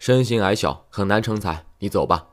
身形矮小很难成才，你走吧。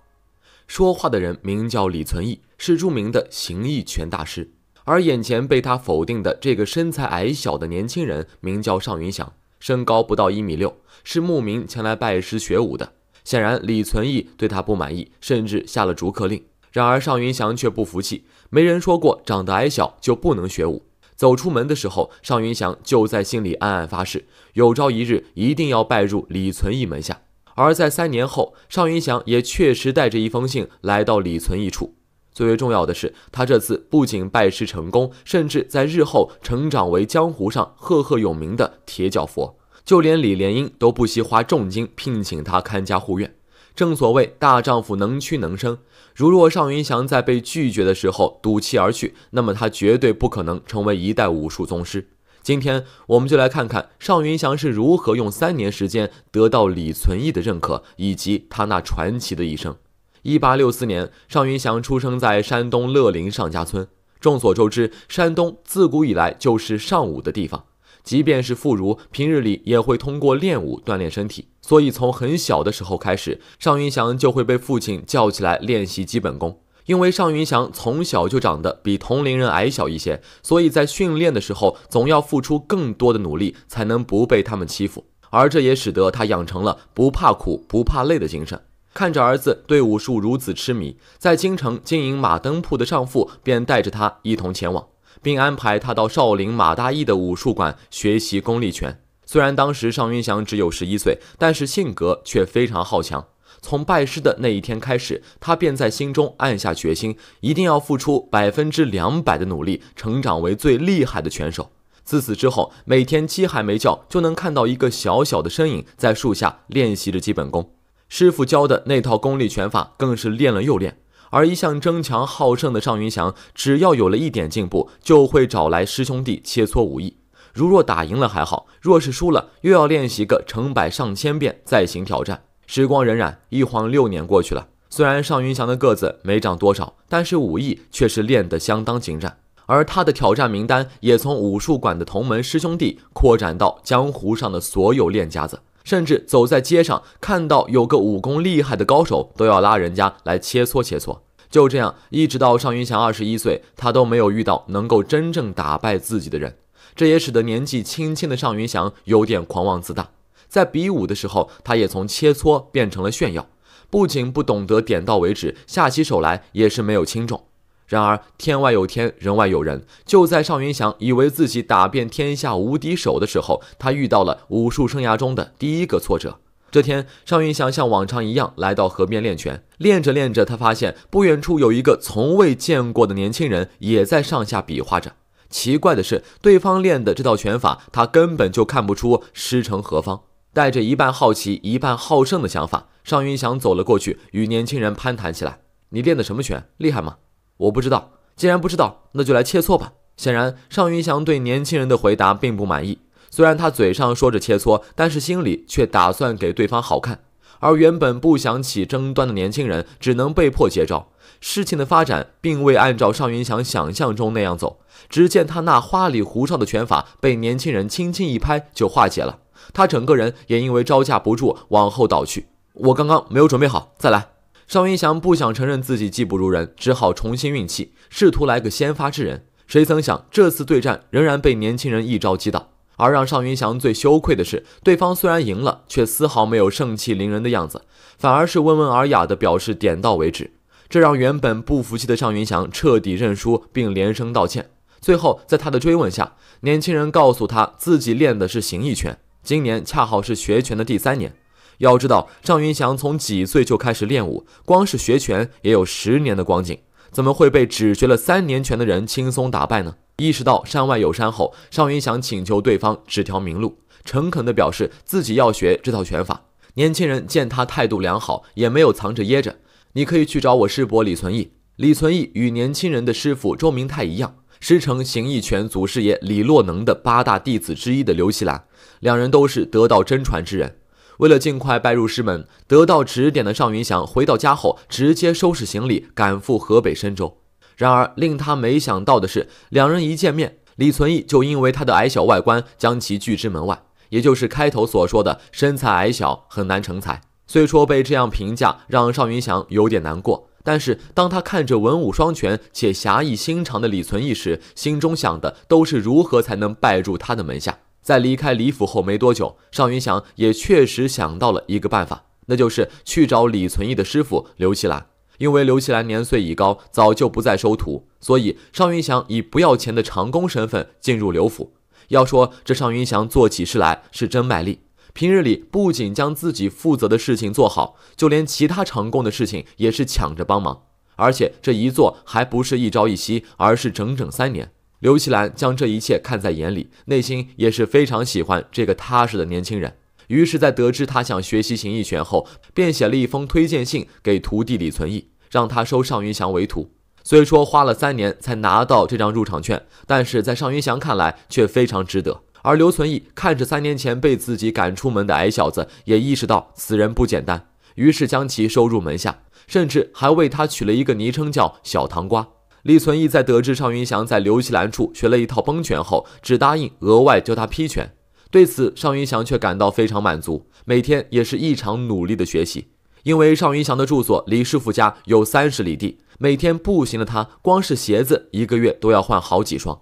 说话的人名叫李存义，是著名的形意拳大师。而眼前被他否定的这个身材矮小的年轻人名叫尚云祥，身高不到一米六，是慕名前来拜师学武的。显然，李存义对他不满意，甚至下了逐客令。然而，尚云祥却不服气，没人说过长得矮小就不能学武。走出门的时候，尚云祥就在心里暗暗发誓：有朝一日一定要拜入李存义门下。而在三年后，尚云祥也确实带着一封信来到李存义处。最为重要的是，他这次不仅拜师成功，甚至在日后成长为江湖上赫赫有名的铁脚佛。就连李莲英都不惜花重金聘请他看家护院。正所谓大丈夫能屈能伸，如若尚云祥在被拒绝的时候赌气而去，那么他绝对不可能成为一代武术宗师。今天我们就来看看尚云祥是如何用三年时间得到李存义的认可，以及他那传奇的一生。一八六四年，尚云祥出生在山东乐陵尚家村。众所周知，山东自古以来就是尚武的地方，即便是妇孺，平日里也会通过练武锻炼身体。所以，从很小的时候开始，尚云祥就会被父亲叫起来练习基本功。因为尚云祥从小就长得比同龄人矮小一些，所以在训练的时候总要付出更多的努力，才能不被他们欺负。而这也使得他养成了不怕苦、不怕累的精神。看着儿子对武术如此痴迷，在京城经营马灯铺的上父便带着他一同前往，并安排他到少林马大义的武术馆学习功力拳。虽然当时尚云祥只有十一岁，但是性格却非常好强。从拜师的那一天开始，他便在心中暗下决心，一定要付出百分之两百的努力，成长为最厉害的拳手。自此之后，每天鸡还没叫，就能看到一个小小的身影在树下练习着基本功。师傅教的那套功力拳法更是练了又练。而一向争强好胜的尚云祥，只要有了一点进步，就会找来师兄弟切磋武艺。如若打赢了还好，若是输了，又要练习个成百上千遍，再行挑战。时光荏苒，一晃六年过去了。虽然尚云祥的个子没长多少，但是武艺却是练得相当精湛。而他的挑战名单也从武术馆的同门师兄弟扩展到江湖上的所有练家子，甚至走在街上看到有个武功厉害的高手，都要拉人家来切磋切磋。就这样，一直到尚云祥二十一岁，他都没有遇到能够真正打败自己的人。这也使得年纪轻轻的尚云祥有点狂妄自大。在比武的时候，他也从切磋变成了炫耀，不仅不懂得点到为止，下起手来也是没有轻重。然而天外有天，人外有人。就在尚云祥以为自己打遍天下无敌手的时候，他遇到了武术生涯中的第一个挫折。这天，尚云祥像往常一样来到河边练拳，练着练着，他发现不远处有一个从未见过的年轻人也在上下比划着。奇怪的是，对方练的这道拳法，他根本就看不出师承何方。带着一半好奇、一半好胜的想法，尚云祥走了过去，与年轻人攀谈起来：“你练的什么拳？厉害吗？”“我不知道。”“既然不知道，那就来切磋吧。”显然，尚云祥对年轻人的回答并不满意。虽然他嘴上说着切磋，但是心里却打算给对方好看。而原本不想起争端的年轻人，只能被迫接招。事情的发展并未按照尚云祥想象中那样走。只见他那花里胡哨的拳法，被年轻人轻轻一拍就化解了。他整个人也因为招架不住，往后倒去。我刚刚没有准备好，再来。尚云祥不想承认自己技不如人，只好重新运气，试图来个先发制人。谁曾想，这次对战仍然被年轻人一招击倒。而让尚云祥最羞愧的是，对方虽然赢了，却丝毫没有盛气凌人的样子，反而是温文尔雅地表示点到为止。这让原本不服气的尚云祥彻底认输，并连声道歉。最后，在他的追问下，年轻人告诉他自己练的是形意拳。今年恰好是学拳的第三年，要知道张云翔从几岁就开始练武，光是学拳也有十年的光景，怎么会被只学了三年拳的人轻松打败呢？意识到山外有山后，尚云翔请求对方指条明路，诚恳地表示自己要学这套拳法。年轻人见他态度良好，也没有藏着掖着，你可以去找我师伯李存义。李存义与年轻人的师傅周明泰一样。师承形意拳祖师爷李洛能的八大弟子之一的刘锡兰，两人都是得道真传之人。为了尽快拜入师门，得到指点的尚云祥回到家后，直接收拾行李赶赴河北深州。然而令他没想到的是，两人一见面，李存义就因为他的矮小外观将其拒之门外。也就是开头所说的身材矮小很难成才。虽说被这样评价，让尚云祥有点难过。但是当他看着文武双全且侠义心肠的李存义时，心中想的都是如何才能拜入他的门下。在离开李府后没多久，尚云祥也确实想到了一个办法，那就是去找李存义的师傅刘其兰。因为刘其兰年岁已高，早就不再收徒，所以尚云祥以不要钱的长工身份进入刘府。要说这尚云祥做起事来是真卖力。平日里不仅将自己负责的事情做好，就连其他长工的事情也是抢着帮忙。而且这一做还不是一朝一夕，而是整整三年。刘奇兰将这一切看在眼里，内心也是非常喜欢这个踏实的年轻人。于是，在得知他想学习形意拳后，便写了一封推荐信给徒弟李存义，让他收尚云祥为徒。虽说花了三年才拿到这张入场券，但是在尚云祥看来却非常值得。而刘存义看着三年前被自己赶出门的矮小子，也意识到此人不简单，于是将其收入门下，甚至还为他取了一个昵称，叫“小糖瓜”。李存义在得知尚云祥在刘锡兰处学了一套崩拳后，只答应额外教他劈拳。对此，尚云祥却感到非常满足，每天也是异常努力的学习。因为尚云祥的住所李师傅家有三十里地，每天步行的他，光是鞋子一个月都要换好几双。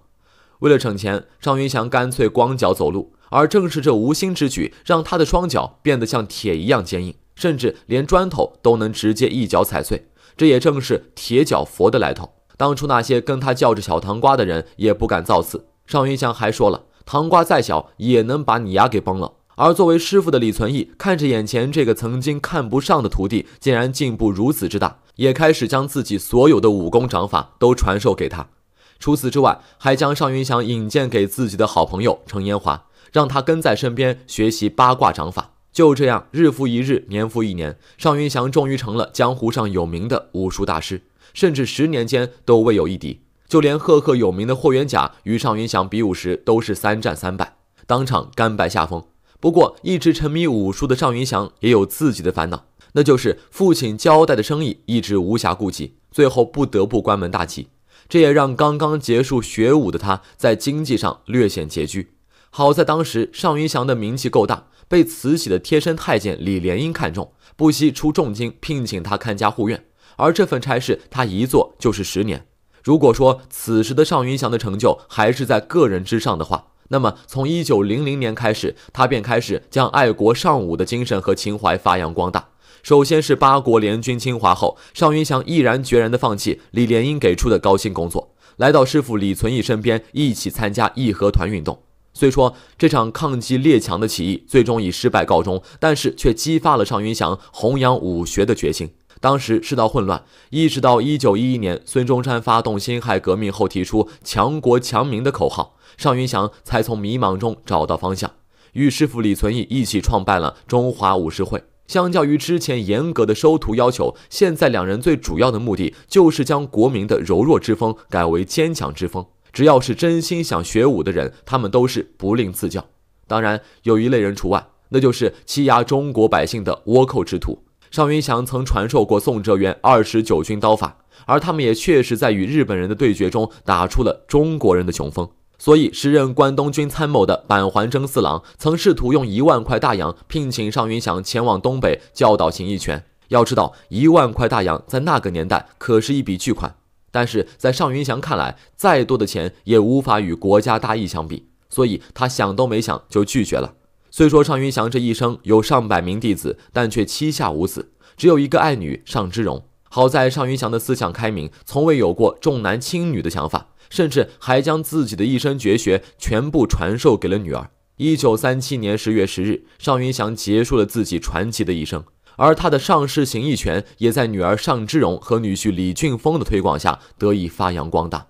为了省钱，尚云祥干脆光脚走路，而正是这无心之举，让他的双脚变得像铁一样坚硬，甚至连砖头都能直接一脚踩碎。这也正是铁脚佛的来头。当初那些跟他叫着小糖瓜的人也不敢造次。尚云祥还说了：“糖瓜再小，也能把你牙给崩了。”而作为师傅的李存义，看着眼前这个曾经看不上的徒弟，竟然进步如此之大，也开始将自己所有的武功掌法都传授给他。除此之外，还将尚云祥引荐给自己的好朋友程延华，让他跟在身边学习八卦掌法。就这样，日复一日，年复一年，尚云祥终于成了江湖上有名的武术大师，甚至十年间都未有一敌。就连赫赫有名的霍元甲与尚云祥比武时，都是三战三败，当场甘拜下风。不过，一直沉迷武术的尚云祥也有自己的烦恼，那就是父亲交代的生意一直无暇顾及，最后不得不关门大吉。这也让刚刚结束学武的他在经济上略显拮据。好在当时尚云祥的名气够大，被慈禧的贴身太监李莲英看中，不惜出重金聘请他看家护院。而这份差事，他一做就是十年。如果说此时的尚云祥的成就还是在个人之上的话，那么从一九零零年开始，他便开始将爱国尚武的精神和情怀发扬光大。首先是八国联军侵华后，尚云祥毅然决然地放弃李莲英给出的高薪工作，来到师傅李存义身边，一起参加义和团运动。虽说这场抗击列强的起义最终以失败告终，但是却激发了尚云祥弘扬武学的决心。当时世道混乱，一直到1911年孙中山发动辛亥革命后，提出“强国强民”的口号，尚云祥才从迷茫中找到方向，与师傅李存义一起创办了中华武士会。相较于之前严格的收徒要求，现在两人最主要的目的就是将国民的柔弱之风改为坚强之风。只要是真心想学武的人，他们都是不吝赐教。当然，有一类人除外，那就是欺压中国百姓的倭寇之徒。尚云祥曾传授过宋哲元二十九军刀法，而他们也确实在与日本人的对决中打出了中国人的雄风。所以，时任关东军参谋的板垣征四郎曾试图用一万块大洋聘请尚云祥前往东北教导形意拳。要知道，一万块大洋在那个年代可是一笔巨款。但是在尚云祥看来，再多的钱也无法与国家大义相比，所以他想都没想就拒绝了。虽说尚云祥这一生有上百名弟子，但却膝下无子，只有一个爱女尚之荣。好在尚云祥的思想开明，从未有过重男轻女的想法，甚至还将自己的一身绝学全部传授给了女儿。一九三七年十月十日，尚云祥结束了自己传奇的一生，而他的上世形意拳也在女儿尚志荣和女婿李俊峰的推广下得以发扬光大。